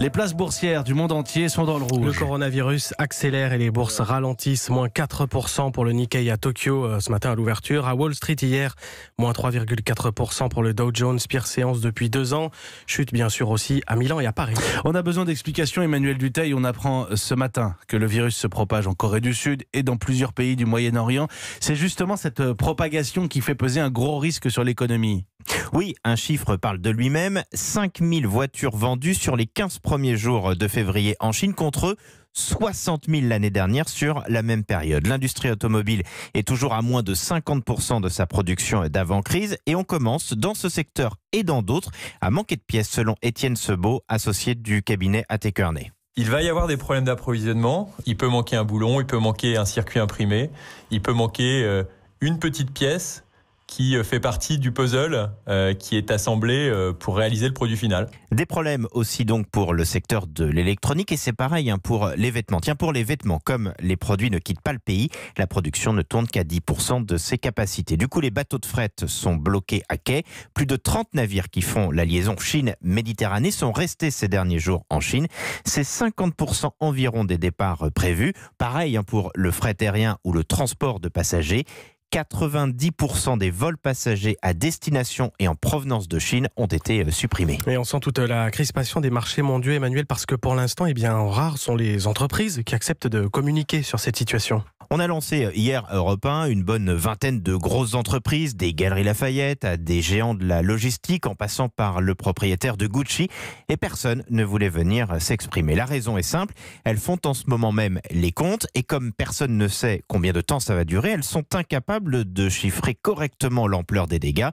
Les places boursières du monde entier sont dans le rouge. Le coronavirus accélère et les bourses ralentissent. Moins 4% pour le Nikkei à Tokyo euh, ce matin à l'ouverture. À Wall Street hier, moins 3,4% pour le Dow Jones. Pire séance depuis deux ans. Chute bien sûr aussi à Milan et à Paris. On a besoin d'explications, Emmanuel Duteil. On apprend euh, ce matin que le virus se propage en Corée du Sud et dans plusieurs pays du Moyen-Orient. C'est justement cette euh, propagation qui fait peser un gros risque sur l'économie. Oui, un chiffre parle de lui-même. 000 voitures vendues sur les 15 premiers jours de février en Chine contre 60 000 l'année dernière sur la même période. L'industrie automobile est toujours à moins de 50% de sa production d'avant-crise et on commence dans ce secteur et dans d'autres à manquer de pièces selon Étienne Sebo, associé du cabinet Kearney. Il va y avoir des problèmes d'approvisionnement, il peut manquer un boulon, il peut manquer un circuit imprimé, il peut manquer euh, une petite pièce qui euh, fait partie du puzzle euh, qui est assemblé euh, pour réaliser le produit final. Des problèmes aussi donc pour le secteur de l'électronique et c'est pareil hein, pour les vêtements. Tiens, pour les vêtements, comme les produits ne quittent pas le pays, la production ne tourne qu'à 10% de ses capacités. Du coup, les bateaux de fret sont bloqués à quai. Plus de 30 navires qui font la liaison Chine-Méditerranée sont restés ces derniers jours en Chine. C'est 50% environ des départs prévus. Pareil hein, pour le fret aérien ou le transport de passagers. 90% des vols passagers à destination et en provenance de Chine ont été euh, supprimés. Et on sent toute la crispation des marchés mondiaux, Emmanuel, parce que pour l'instant, eh bien, rares sont les entreprises qui acceptent de communiquer sur cette situation. On a lancé hier Europe 1 une bonne vingtaine de grosses entreprises, des galeries Lafayette à des géants de la logistique en passant par le propriétaire de Gucci et personne ne voulait venir s'exprimer. La raison est simple, elles font en ce moment même les comptes et comme personne ne sait combien de temps ça va durer, elles sont incapables de chiffrer correctement l'ampleur des dégâts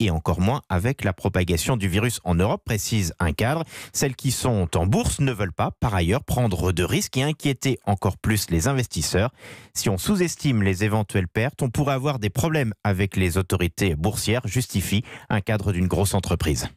et encore moins avec la propagation du virus en Europe, précise un cadre. Celles qui sont en bourse ne veulent pas, par ailleurs, prendre de risques et inquiéter encore plus les investisseurs. Si on sous-estime les éventuelles pertes, on pourrait avoir des problèmes avec les autorités boursières, justifie un cadre d'une grosse entreprise.